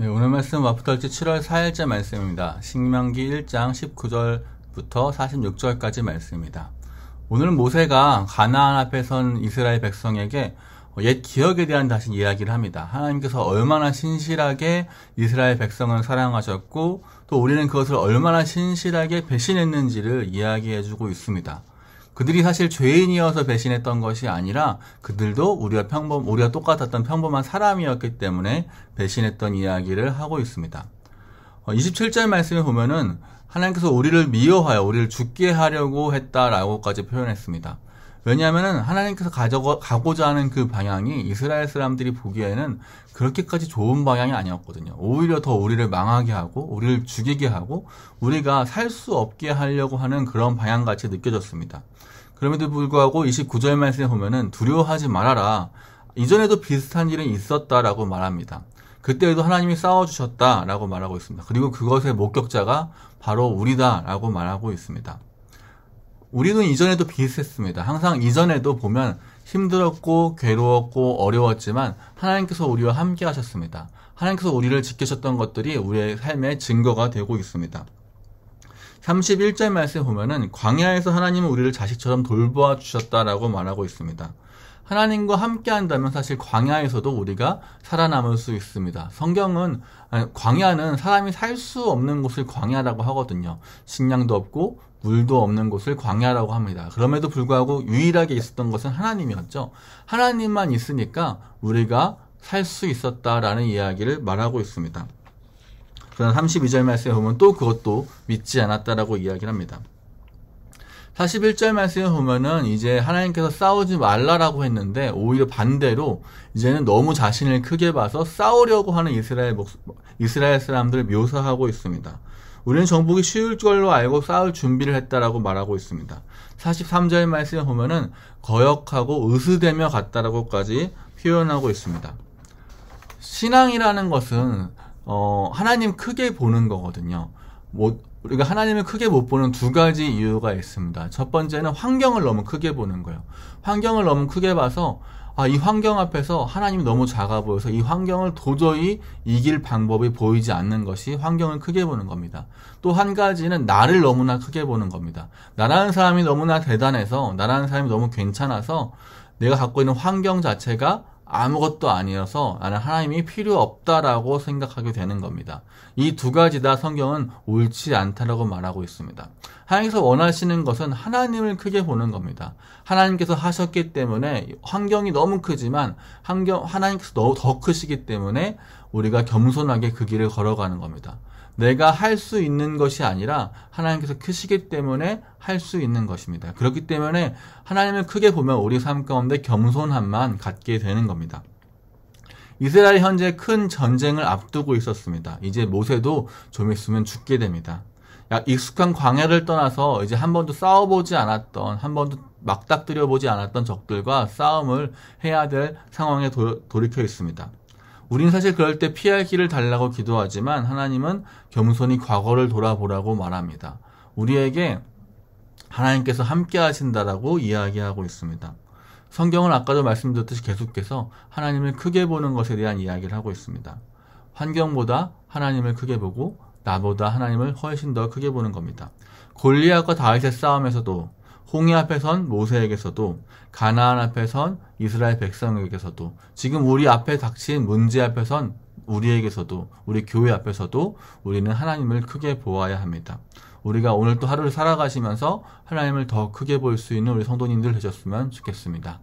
네, 오늘 말씀 마프덜지 7월 4일째 말씀입니다. 신명기 1장 19절부터 46절까지 말씀입니다. 오늘 모세가 가나안 앞에 선 이스라엘 백성에게 옛 기억에 대한 다시 이야기를 합니다. 하나님께서 얼마나 신실하게 이스라엘 백성을 사랑하셨고 또 우리는 그것을 얼마나 신실하게 배신했는지를 이야기해주고 있습니다. 그들이 사실 죄인이어서 배신했던 것이 아니라 그들도 우리가 평범 우리가 똑같았던 평범한 사람이었기 때문에 배신했던 이야기를 하고 있습니다. 27절 어, 말씀에 보면은 하나님께서 우리를 미워하여 우리를 죽게 하려고 했다라고까지 표현했습니다. 왜냐하면은 하나님께서 가져가고자 하는 그 방향이 이스라엘 사람들이 보기에는 그렇게까지 좋은 방향이 아니었거든요. 오히려 더 우리를 망하게 하고 우리를 죽이게 하고 우리가 살 수 없게 하려고 하는 그런 방향 같이 느껴졌습니다. 그럼에도 불구하고 29절 말씀에 보면은 두려워하지 말아라. 이전에도 비슷한 일은 있었다라고 말합니다. 그때에도 하나님이 싸워주셨다라고 말하고 있습니다. 그리고 그것의 목격자가 바로 우리다라고 말하고 있습니다. 우리는 이전에도 비슷했습니다. 항상 이전에도 보면 힘들었고 괴로웠고 어려웠지만 하나님께서 우리와 함께 하셨습니다. 하나님께서 우리를 지키셨던 것들이 우리의 삶의 증거가 되고 있습니다. 31절 말씀 보면은 광야에서 하나님은 우리를 자식처럼 돌보아 주셨다라고 말하고 있습니다. 하나님과 함께 한다면 사실 광야에서도 우리가 살아남을 수 있습니다. 성경은 광야는 사람이 살 수 없는 곳을 광야라고 하거든요. 식량도 없고 물도 없는 곳을 광야라고 합니다. 그럼에도 불구하고 유일하게 있었던 것은 하나님이었죠. 하나님만 있으니까 우리가 살 수 있었다라는 이야기를 말하고 있습니다. 그러나 32절 말씀에 보면 또 그것도 믿지 않았다라고 이야기를 합니다. 41절 말씀을 보면은 이제 하나님께서 싸우지 말라라고 했는데 오히려 반대로 이제는 너무 자신을 크게 봐서 싸우려고 하는 이스라엘, 이스라엘 사람들을 묘사하고 있습니다. 우리는 정복이 쉬울 걸로 알고 싸울 준비를 했다라고 말하고 있습니다. 43절 말씀을 보면은 거역하고 으스대며 갔다라고까지 표현하고 있습니다. 신앙이라는 것은 어, 하나님 크게 보는 거거든요. 뭐 우리가 하나님을 크게 못 보는 두 가지 이유가 있습니다. 첫 번째는 환경을 너무 크게 보는 거예요. 환경을 너무 크게 봐서 아, 이 환경 앞에서 하나님이 너무 작아 보여서 이 환경을 도저히 이길 방법이 보이지 않는 것이 환경을 크게 보는 겁니다. 또 한 가지는 나를 너무나 크게 보는 겁니다. 나라는 사람이 너무나 대단해서 나라는 사람이 너무 괜찮아서 내가 갖고 있는 환경 자체가 아무것도 아니어서 나는 하나님이 필요 없다라고 생각하게 되는 겁니다. 이 두 가지 다 성경은 옳지 않다라고 말하고 있습니다. 하나님께서 원하시는 것은 하나님을 크게 보는 겁니다. 하나님께서 하셨기 때문에 환경이 너무 크지만 환경 하나님께서 너무 더 크시기 때문에 우리가 겸손하게 그 길을 걸어가는 겁니다. 내가 할 수 있는 것이 아니라 하나님께서 크시기 때문에 할 수 있는 것입니다. 그렇기 때문에 하나님을 크게 보면 우리 삶 가운데 겸손함만 갖게 되는 겁니다. 이스라엘 현재 큰 전쟁을 앞두고 있었습니다. 이제 모세도 좀 있으면 죽게 됩니다. 익숙한 광야를 떠나서 이제 한 번도 싸워보지 않았던, 한 번도 막닥뜨려보지 않았던 적들과 싸움을 해야 될 상황에 도, 돌이켜 있습니다. 우리는 사실 그럴 때 피할 길을 달라고 기도하지만 하나님은 겸손히 과거를 돌아보라고 말합니다. 우리에게 하나님께서 함께 하신다라고 이야기하고 있습니다. 성경은 아까도 말씀드렸듯이 계속해서 하나님을 크게 보는 것에 대한 이야기를 하고 있습니다. 환경보다 하나님을 크게 보고 나보다 하나님을 훨씬 더 크게 보는 겁니다. 골리앗과 다윗의 싸움에서도 홍해 앞에 선 모세에게서도 가나안 앞에 선 이스라엘 백성에게서도 지금 우리 앞에 닥친 문제 앞에 선 우리에게서도 우리 교회 앞에서도 우리는 하나님을 크게 보아야 합니다. 우리가 오늘 또 하루를 살아가시면서 하나님을 더 크게 볼 수 있는 우리 성도님들 되셨으면 좋겠습니다.